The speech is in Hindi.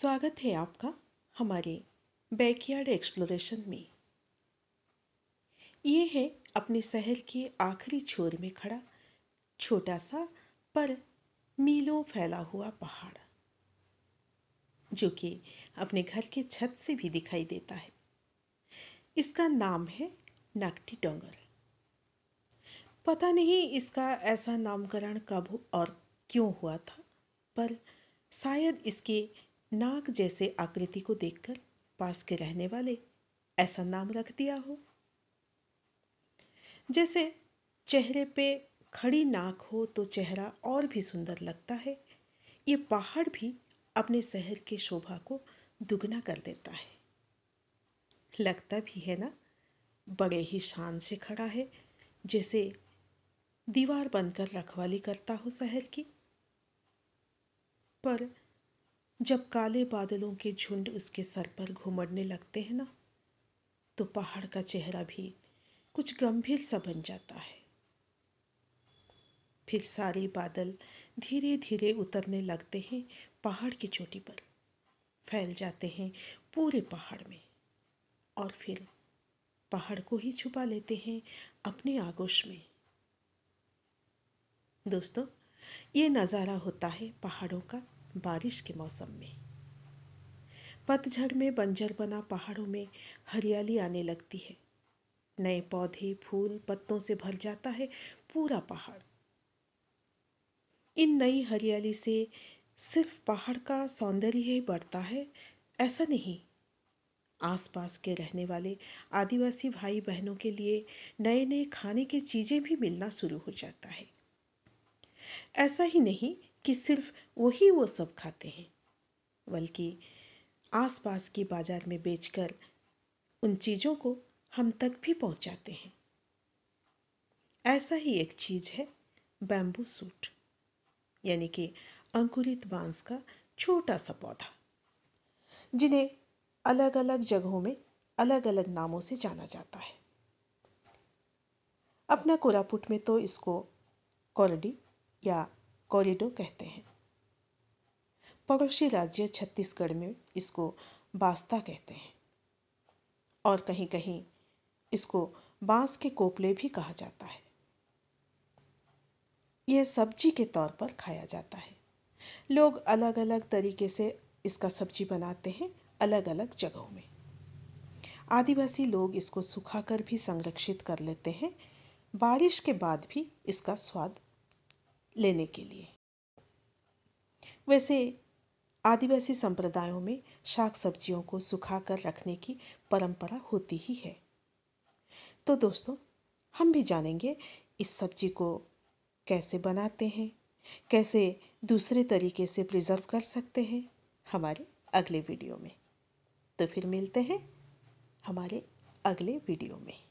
स्वागत है आपका हमारे बैकयार्ड एक्सप्लोरेशन में ये है अपने शहर के आखिरी छोर में खड़ा छोटा सा पर मीलों फैला हुआ पहाड़ जो कि अपने घर के छत से भी दिखाई देता है इसका नाम है नकटी डोंगर पता नहीं इसका ऐसा नामकरण कब और क्यों हुआ था पर शायद इसके नाग जैसे आकृति को देखकर पास के रहने वाले ऐसा नाम रख दिया हो जैसे चेहरे पे खड़ी नाक हो तो चेहरा और भी सुंदर लगता है ये पहाड़ भी अपने शहर के शोभा को दुगना कर देता है लगता भी है ना बड़े ही शान से खड़ा है जैसे दीवार बनकर रखवाली करता हो शहर की पर जब काले बादलों के झुंड उसके सर पर घुमड़ने लगते हैं ना तो पहाड़ का चेहरा भी कुछ गंभीर सा बन जाता है फिर सारे बादल धीरे धीरे उतरने लगते हैं पहाड़ की चोटी पर फैल जाते हैं पूरे पहाड़ में और फिर पहाड़ को ही छुपा लेते हैं अपने आगोश में दोस्तों ये नज़ारा होता है पहाड़ों का बारिश के मौसम में पतझड़ में बंजर बना पहाड़ों में हरियाली आने लगती है नए पौधे फूल पत्तों से भर जाता है पूरा पहाड़ इन नई हरियाली से सिर्फ पहाड़ का सौंदर्य ही बढ़ता है ऐसा नहीं आसपास के रहने वाले आदिवासी भाई बहनों के लिए नए नए खाने की चीज़ें भी मिलना शुरू हो जाता है ऐसा ही नहीं कि सिर्फ वही वो सब खाते हैं बल्कि आसपास की बाज़ार में बेचकर उन चीज़ों को हम तक भी पहुंचाते हैं ऐसा ही एक चीज़ है बैम्बू सूट यानी कि अंकुरित बांस का छोटा सा पौधा जिन्हें अलग अलग जगहों में अलग अलग नामों से जाना जाता है अपना कोरापुट में तो इसको कॉरडी या कॉरिडोर कहते हैं पड़ोसी राज्य छत्तीसगढ़ में इसको बास्ता कहते हैं और कहीं कहीं इसको बांस के कोपले भी कहा जाता है यह सब्जी के तौर पर खाया जाता है लोग अलग अलग तरीके से इसका सब्जी बनाते हैं अलग अलग जगहों में आदिवासी लोग इसको सुखाकर भी संरक्षित कर लेते हैं बारिश के बाद भी इसका स्वाद लेने के लिए वैसे आदिवासी संप्रदायों में शाक सब्जियों को सुखा कर रखने की परंपरा होती ही है तो दोस्तों हम भी जानेंगे इस सब्जी को कैसे बनाते हैं कैसे दूसरे तरीके से प्रिजर्व कर सकते हैं हमारे अगले वीडियो में तो फिर मिलते हैं हमारे अगले वीडियो में